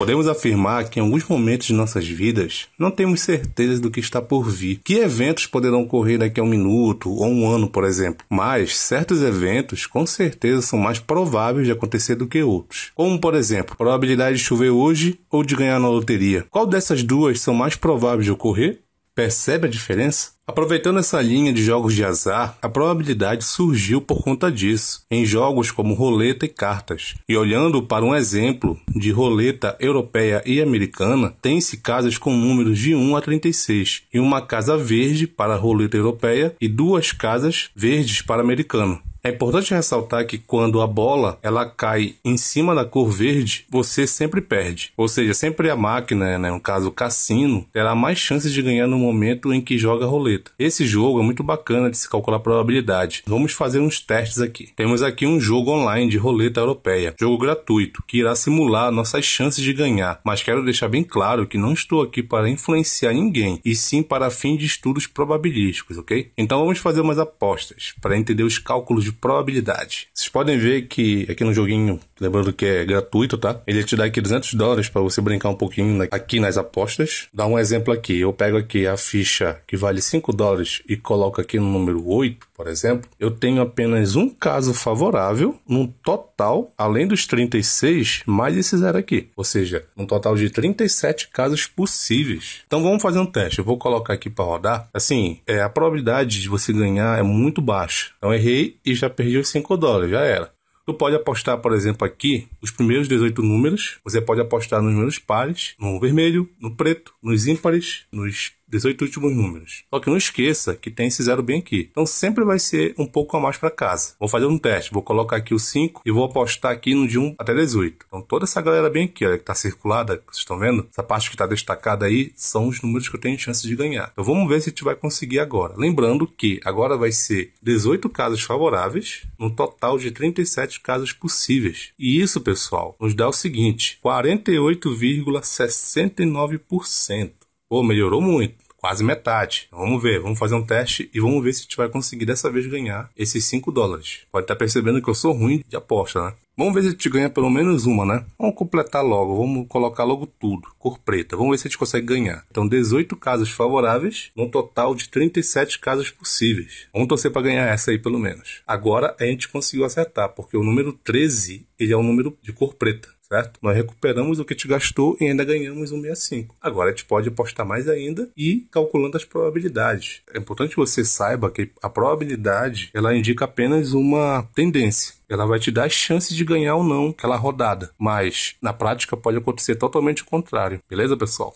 Podemos afirmar que em alguns momentos de nossas vidas não temos certeza do que está por vir, que eventos poderão ocorrer daqui a um minuto ou um ano, por exemplo. Mas certos eventos com certeza são mais prováveis de acontecer do que outros. Como, por exemplo, probabilidade de chover hoje ou de ganhar na loteria. Qual dessas duas são mais prováveis de ocorrer? Percebe a diferença? Aproveitando essa linha de jogos de azar, a probabilidade surgiu por conta disso, em jogos como roleta e cartas. E olhando para um exemplo de roleta europeia e americana, tem-se casas com números de 1 a 36, e uma casa verde para a roleta europeia e duas casas verdes para americano. É importante ressaltar que quando a bola ela cai em cima da cor verde, você sempre perde. Ou seja, sempre a máquina, né, no caso o cassino, terá mais chances de ganhar no momento em que joga a roleta. Esse jogo é muito bacana de se calcular a probabilidade. Vamos fazer uns testes aqui. Temos aqui um jogo online de roleta europeia, jogo gratuito, que irá simular nossas chances de ganhar. Mas quero deixar bem claro que não estou aqui para influenciar ninguém, e sim para fim de estudos probabilísticos, ok? Então vamos fazer umas apostas para entender os cálculos de probabilidade. Vocês podem ver que aqui no joguinho, lembrando que é gratuito, tá? Ele te dá aqui 200 dólares para você brincar um pouquinho aqui nas apostas. Dá um exemplo aqui. Eu pego aqui a ficha que vale 5 dólares e coloco aqui no número 8, por exemplo. Eu tenho apenas um caso favorável num total, além dos 36, mais esse zero aqui. Ou seja, um total de 37 casos possíveis. Então vamos fazer um teste. Eu vou colocar aqui para rodar. Assim, é, a probabilidade de você ganhar é muito baixa. Então errei e já perdi os 5 dólares, já era. Tu pode apostar, por exemplo, aqui os primeiros 18 números. Você pode apostar nos números pares, no vermelho, no preto, nos ímpares, nos 18 últimos números. Só que não esqueça que tem esse zero bem aqui. Então sempre vai ser um pouco a mais para casa. Vou fazer um teste, vou colocar aqui o 5 e vou apostar aqui no de 1 até 18. Então toda essa galera bem aqui, olha, que está circulada, que vocês estão vendo, essa parte que está destacada aí, são os números que eu tenho chance de ganhar. Então vamos ver se a gente vai conseguir agora. Lembrando que agora vai ser 18 casos favoráveis, no total de 37 casos possíveis. E isso, pessoal, nos dá o seguinte, 48,69%. Pô, melhorou muito quase metade. Vamos ver, vamos fazer um teste e vamos ver se a gente vai conseguir dessa vez ganhar esses 5 dólares. Pode estar percebendo que eu sou ruim de aposta, né? Vamos ver se a gente ganha pelo menos uma, né? Vamos completar logo, vamos colocar logo tudo, cor preta. Vamos ver se a gente consegue ganhar. Então, 18 casos favoráveis, num total de 37 casos possíveis. Vamos torcer para ganhar essa aí pelo menos. Agora é a gente conseguiu acertar, porque o número 13, ele é um número de cor preta certo? Nós recuperamos o que te gastou e ainda ganhamos 1,65. Agora a gente pode apostar mais ainda e calculando as probabilidades. É importante que você saiba que a probabilidade ela indica apenas uma tendência ela vai te dar a chance de ganhar ou não aquela rodada. Mas na prática pode acontecer totalmente o contrário, beleza, pessoal?